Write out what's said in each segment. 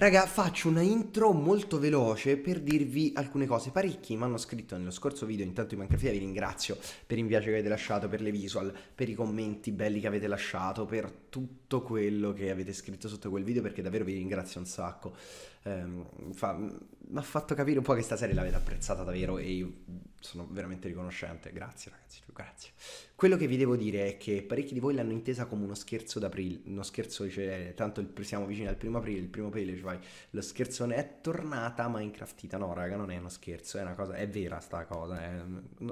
Raga, faccio una intro molto veloce per dirvi alcune cose. Parecchi mi hanno scritto nello scorso video, intanto in Minecraft vi ringrazio per i piace che avete lasciato, per le visual, per i commenti belli che avete lasciato, per tutto quello che avete scritto sotto quel video perché davvero vi ringrazio un sacco ehm, fa, mi ha fatto capire un po' che sta serie l'avete apprezzata davvero e io sono veramente riconoscente. Grazie ragazzi, grazie. Quello che vi devo dire è che parecchi di voi l'hanno intesa come uno scherzo d'aprile, uno scherzo, cioè, tanto il, siamo vicini al primo aprile, il primo aprile, cioè, lo scherzone è tornata Minecraftita, no raga, non è uno scherzo, è una cosa, è vera sta cosa, è,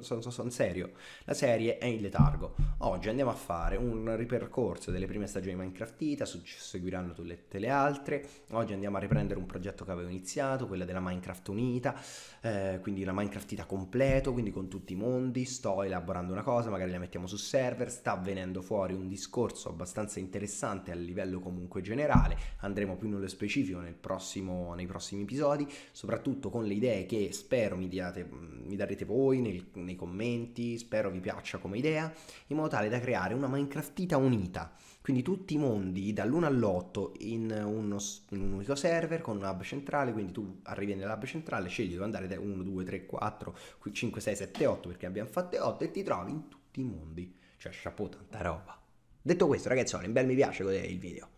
sono, sono serio, la serie è in letargo. Oggi andiamo a fare un ripercorso delle prime stagioni Minecraftita, seguiranno tutte le altre, oggi andiamo a riprendere un progetto che avevo iniziato, quella della Minecraft Unita, eh, quindi la Minecraftita completo, quindi con tutti i mondi, sto elaborando una cosa, magari la mettiamo su server, sta venendo fuori un discorso abbastanza interessante a livello comunque generale, andremo più nello specifico nel prossimo, nei prossimi episodi, soprattutto con le idee che spero mi, diate, mm, mi darete voi nel, nei commenti, spero vi piaccia come idea, in modo tale da creare una Minecraftita unita, quindi tutti i mondi dall'1 all'8 in, uno, in un unico server con un centrale, quindi tu arrivi nell'hub centrale, scegli dove andare da 1, 2, 3, 4, 5, 6, 7, 8 perché abbiamo fatte 8 e ti trovi in tutti i mondi. Cioè, chapeau, tanta roba. Detto questo, ragazzi, un bel mi piace, godete il video.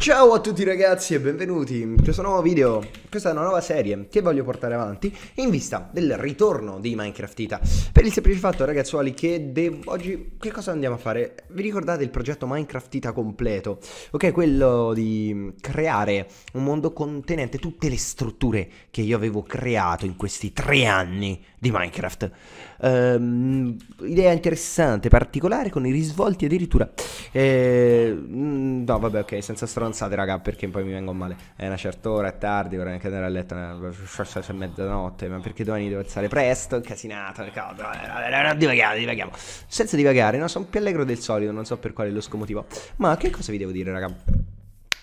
Ciao a tutti ragazzi e benvenuti in questo nuovo video, questa è una nuova serie che voglio portare avanti in vista del ritorno di Minecraft Ita. per il semplice fatto ragazzuoli che oggi che cosa andiamo a fare? Vi ricordate il progetto Minecraft Ita completo? Ok, quello di creare un mondo contenente tutte le strutture che io avevo creato in questi tre anni di Minecraft um, Idea interessante, particolare, con i risvolti addirittura eh, mm, No vabbè ok, senza strano stronzate, raga, perché poi mi vengo male. È una certa ora, è tardi, vorrei anche andare a letto, Forse è mezzanotte, ma perché domani devo alzare presto, incasinato, caldo, eh, divaghiamo, divaghiamo. Senza divagare, no, sono più allegro del solito, non so per quale lo scomotivo. Ma che cosa vi devo dire, raga?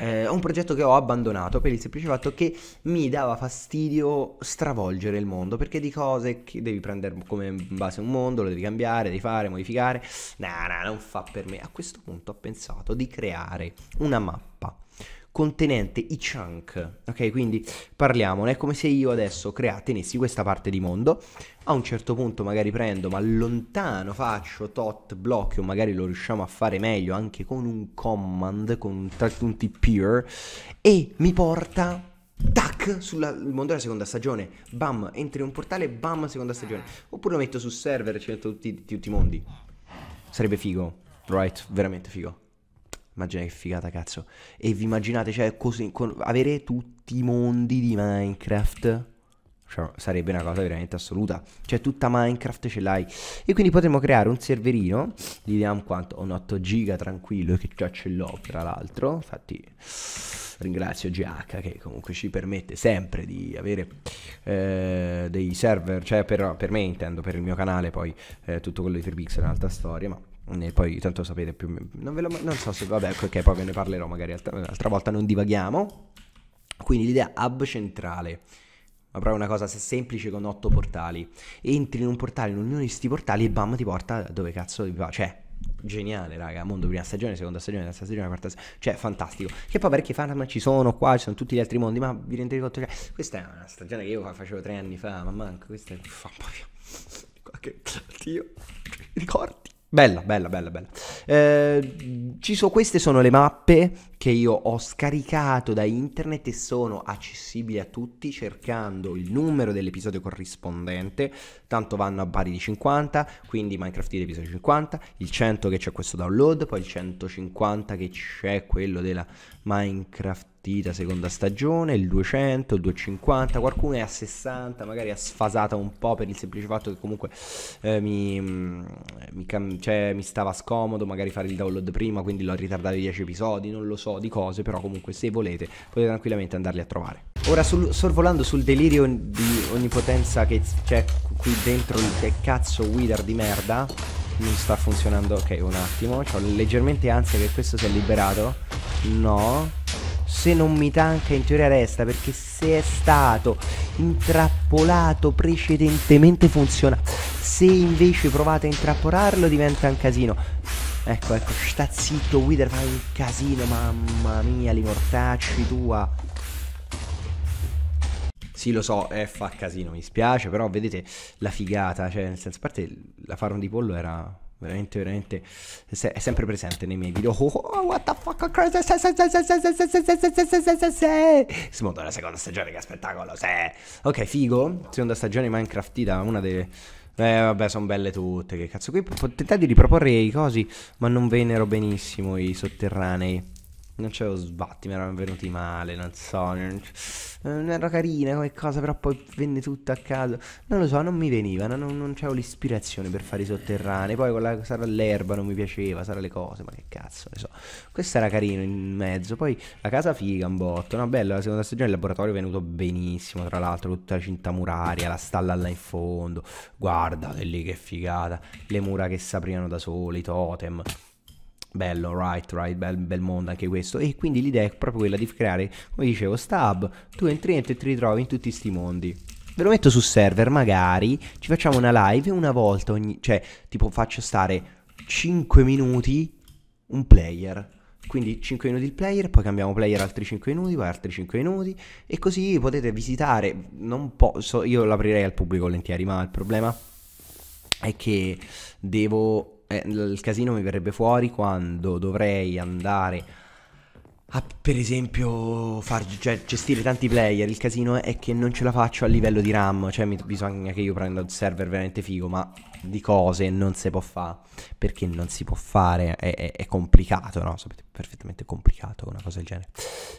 eh, un progetto che ho abbandonato per il semplice fatto che mi dava fastidio stravolgere il mondo perché di cose che devi prendere come base un mondo, lo devi cambiare, devi fare, modificare. No, nah, no, nah, non fa per me. A questo punto ho pensato di creare una mappa contenente i chunk, ok? Quindi parliamone, è come se io adesso crea, tenessi questa parte di mondo, a un certo punto magari prendo, ma lontano faccio tot blocchi o magari lo riusciamo a fare meglio anche con un command, con un, un tpr e mi porta tac sul mondo della seconda stagione bam entri in un portale bam seconda stagione oppure lo metto su server e ci metto tutti, tutti i mondi sarebbe figo right veramente figo Immaginate che figata, cazzo. E vi immaginate, cioè, così, con, avere tutti i mondi di Minecraft? Cioè, sarebbe una cosa veramente assoluta. Cioè, tutta Minecraft ce l'hai. E quindi potremmo creare un serverino. Gli diamo quanto? Un 8 giga tranquillo, che già ce l'ho, tra l'altro. Infatti, ringrazio GH che comunque ci permette sempre di avere eh, dei server. Cioè, per, per, me intendo, per il mio canale, poi eh, tutto quello di 3pixel è un'altra storia, ma e poi tanto sapete più... Non, ve lo, non so se... Vabbè, ok, poi ve ne parlerò magari altra, altra volta, non divaghiamo. Quindi l'idea hub centrale ma proprio una cosa semplice con otto portali. Entri in un portale, in ognuno di questi portali e bam ti porta dove cazzo ti va. Cioè, geniale, raga. Mondo prima stagione, seconda stagione, terza stagione, quarta stagione. Cioè, fantastico. Che poi perché Fantasma ci sono qua, ci sono tutti gli altri mondi, ma vi rendete conto? Cioè, questa è una stagione che io facevo tre anni fa, ma manco, questa è... Fa un po' Che ricordi. Bella, bella, bella, bella. Eh, sono, queste sono le mappe che io ho scaricato da internet e sono accessibili a tutti cercando il numero dell'episodio corrispondente tanto vanno a pari di 50, quindi Minecraft Ed episodio 50, il 100 che c'è questo download, poi il 150 che c'è quello della Minecraft Ida seconda stagione, il 200, il 250, qualcuno è a 60, magari ha sfasata un po' per il semplice fatto che comunque eh, mi, mm, mi, cam- cioè, mi stava scomodo magari fare il download prima, quindi l'ho ritardato di 10 episodi, non lo so, di cose, però comunque se volete potete tranquillamente andarli a trovare. Ora sul, sorvolando sul delirio di onnipotenza che c'è qui dentro il cazzo wither di merda Non sta funzionando Ok un attimo Ho leggermente ansia che questo si è liberato No Se non mi tanca in teoria resta Perché se è stato intrappolato precedentemente funziona Se invece provate a intrappolarlo diventa un casino Ecco ecco sta zitto wither fa un casino Mamma mia li mortacci tua sì, lo so, è fa casino, mi spiace, però vedete la figata, cioè nel senso, a parte la farma di pollo era veramente, veramente, se- è sempre presente nei miei video. Oh, oh what the fuck, crazy, Siamo alla seconda stagione, che spettacolo, se. Ok, figo, seconda stagione Minecraftita, una delle... Eh vabbè sono belle tutte Che cazzo Qui ho tentato di riproporre i cosi Ma non vennero benissimo I sotterranei non c'avevo sbatti, mi erano venuti male, non so. Non, non era carina come cosa, però poi venne tutto a caso. Non lo so, non mi veniva, non, non c'avevo l'ispirazione per fare i sotterranei. Poi con sarà l'erba, non mi piaceva, sarà le cose, ma che cazzo, ne so. Questo era carino in mezzo. Poi la casa figa, un botto. No, bella, la seconda stagione il laboratorio è venuto benissimo, tra l'altro, tutta la cinta muraria, la stalla là in fondo. Guarda, lì che figata. Le mura che si aprivano da sole, i totem. Bello, right, right, bel, bel, mondo anche questo. E quindi l'idea è proprio quella di creare, come dicevo, stab. Tu entri e ti ritrovi in tutti questi mondi. Ve lo metto su server, magari ci facciamo una live una volta ogni... Cioè, tipo faccio stare 5 minuti un player. Quindi 5 minuti il player, poi cambiamo player altri 5 minuti, poi altri 5 minuti e così potete visitare. Non posso, io l'aprirei al pubblico volentieri, ma il problema è che devo eh, il casino mi verrebbe fuori quando dovrei andare a, per esempio, far, cioè, gestire tanti player. Il casino è che non ce la faccio a livello di RAM, cioè mi, bisogna che io prenda un server veramente figo, ma di cose non si può fare perché non si può fare, è, è, è, complicato, no? Sapete perfettamente complicato una cosa del genere.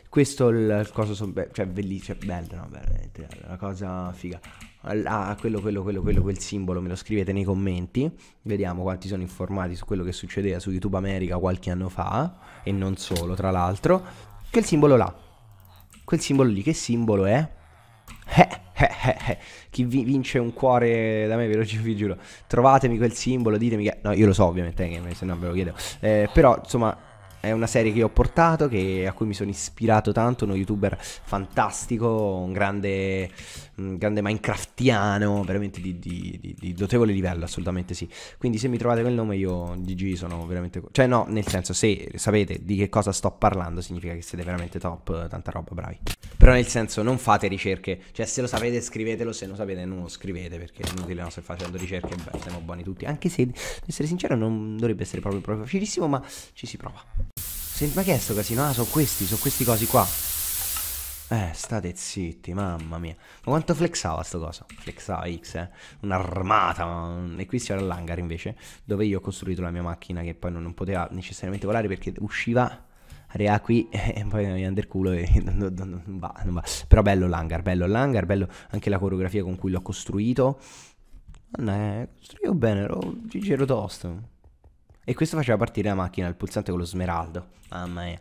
Questo è il, il coso, so, cioè bellissimo, cioè, bello, no? Veramente, è una cosa figa. Ah, quello, quello, quello, quello, quel simbolo me lo scrivete nei commenti, vediamo quanti sono informati su quello che succedeva su YouTube America qualche anno fa, e non solo, tra l'altro. Quel simbolo là, quel simbolo lì, che simbolo è? Eh, eh, eh, eh, Chi vi- vince un cuore da me, ve lo giuro. Trovatemi quel simbolo, ditemi che. No, io lo so, ovviamente, eh, se no ve lo chiedo. Eh, però, insomma, è una serie che ho portato, che, a cui mi sono ispirato tanto, uno youtuber fantastico, un grande, un grande minecraftiano, veramente di, di, di, di, notevole livello, assolutamente sì. Quindi se mi trovate quel nome io GG sono veramente... Cioè no, nel senso, se sapete di che cosa sto parlando significa che siete veramente top, tanta roba, bravi. Però nel senso, non fate ricerche, cioè se lo sapete scrivetelo, se non lo sapete non lo scrivete, perché è inutile non stare facendo ricerche, beh, siamo buoni tutti. Anche se, per essere sincero, non dovrebbe essere proprio, proprio facilissimo, ma ci si prova. Senti, ma che è sto casino? Ah, sono questi, sono questi cosi qua. Eh, state zitti, mamma mia. Ma quanto flexava sto coso? Flexava X, eh. Un'armata. E qui si era all'hangar invece, dove io ho costruito la mia macchina che poi non, non poteva necessariamente volare perché usciva rea qui e poi mi andare il culo e non, non, non, va, non va. Però bello l'hangar, bello l'hangar, bello anche la coreografia con cui l'ho costruito. Mannè, costruivo bene, ero Gigi ero tosto. E questo faceva partire la macchina, il pulsante con lo smeraldo. Mamma mia.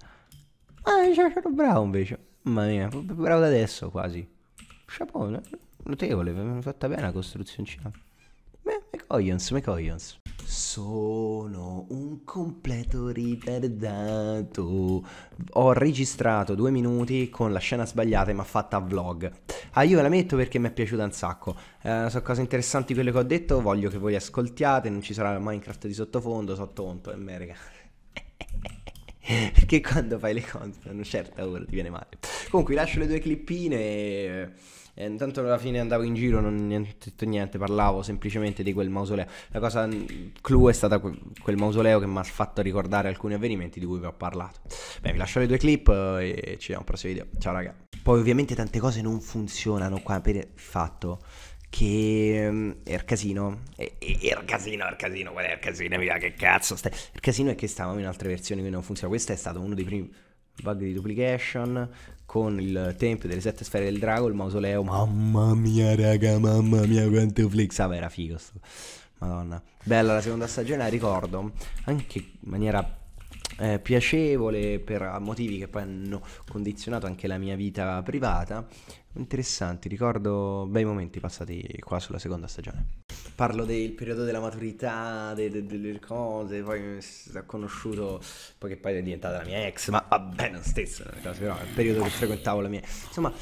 Ah, c'era certo bravo invece. Mamma mia, bravo da adesso quasi. Chapeau, notevole, mi è fatta bene la costruzione. me Beh, me McCoyons. Sono un completo ritardato. Ho registrato due minuti con la scena sbagliata e ma fatta a vlog. Ah, io ve la metto perché mi è piaciuta un sacco. Eh, sono cose interessanti quelle che ho detto. Voglio che voi ascoltiate. Non ci sarà Minecraft di sottofondo. So tonto e eh, merega. perché quando fai le cose a una certa ora ti viene male. Comunque, vi lascio le due clippine. E... E eh, intanto alla fine andavo in giro, non ho detto niente, parlavo semplicemente di quel mausoleo. La cosa mm, clou è stata quel mausoleo che mi ha fatto ricordare alcuni avvenimenti di cui vi ho parlato. Beh, vi lascio le due clip eh, e ci vediamo al prossimo video. Ciao raga. Poi ovviamente tante cose non funzionano qua per il fatto che er casino er casino er casino qual è er casino mira che cazzo stai er casino è che stavamo in altre versioni quindi non funziona questo è stato uno dei primi bug di duplication con il tempio delle sette sfere del drago, il mausoleo, mamma mia raga, mamma mia quanto flexava, era figo sto. Madonna, bella la seconda stagione, la ricordo, anche in maniera eh, piacevole per motivi che poi hanno condizionato anche la mia vita privata. Interessanti, ricordo bei momenti passati qua sulla seconda stagione parlo del periodo della maturità, de, de, delle cose, poi ho conosciuto, poi che poi è diventata la mia ex, ma vabbè, non stesso, però è il periodo che frequentavo la mia Insomma,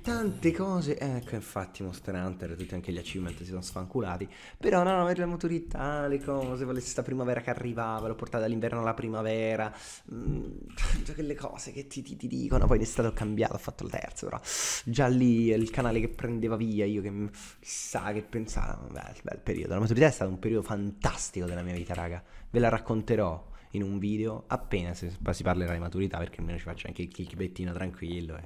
tante cose, ecco, infatti Monster Hunter, tutti anche gli achievement si sono sfanculati, però no, per la maturità, le cose, questa primavera che arrivava, l'ho portata dall'inverno alla primavera, mh, mm, cioè quelle cose che ti, ti, ti dicono, poi l'estate stato cambiato, ho fatto il terzo, però già lì il canale che prendeva via, io che chissà che pensavo, bel, bel periodo. La maturità è stato un periodo fantastico della mia vita, raga. Ve la racconterò in un video appena si, si parlerà di maturità perché almeno ci faccio anche il clickbettino tranquillo. E...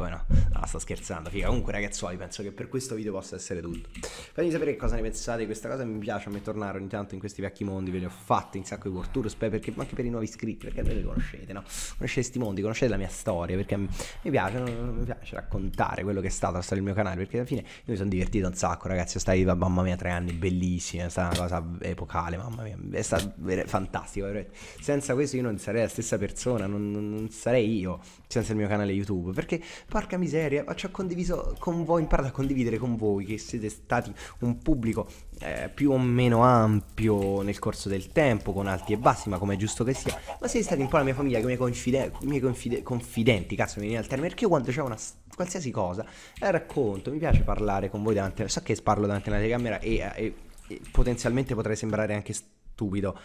Come no? No, sto scherzando, figa. Comunque, ragazzuoli, penso che per questo video possa essere tutto. Fatemi sapere cosa ne pensate di questa cosa. Mi piace a me tornare ogni tanto in questi vecchi mondi. Ve li ho fatti in sacco di World Tour, perché, anche per i nuovi iscritti, perché voi li conoscete, no? Conoscete questi mondi, conoscete la mia storia, perché mi piace, mi piace raccontare quello che è stato la storia del mio canale, perché alla fine io mi sono divertito un sacco, ragazzi. Sono stati, mamma mia, tre anni bellissimi, è stata una cosa epocale, mamma mia. È stato fantastico, veramente senza questo io non sarei la stessa persona, non, non sarei io senza il mio canale YouTube, perché porca miseria, ci ho condiviso con voi, imparato a condividere con voi che siete stati un pubblico eh, più o meno ampio nel corso del tempo, con alti e bassi, ma come è giusto che sia. Ma siete stati un po' la mia famiglia, i miei, confide- miei confide- confidenti, cazzo, mi viene al termine. Perché io quando c'è una qualsiasi cosa la eh, racconto, mi piace parlare con voi davanti. So che parlo davanti alla telecamera e, eh, e, e potenzialmente potrei sembrare anche stupido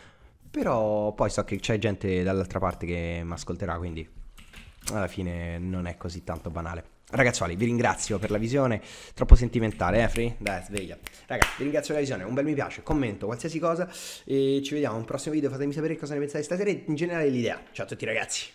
però poi so che c'è gente dall'altra parte che mi ascolterà, quindi alla fine non è così tanto banale. Ragazzuoli, vi ringrazio per la visione, troppo sentimentale, eh Free? Dai, sveglia. Ragazzi, vi ringrazio per la visione, un bel mi piace, commento, qualsiasi cosa, e ci vediamo in un prossimo video, fatemi sapere cosa ne pensate stasera e in generale l'idea. Ciao a tutti ragazzi!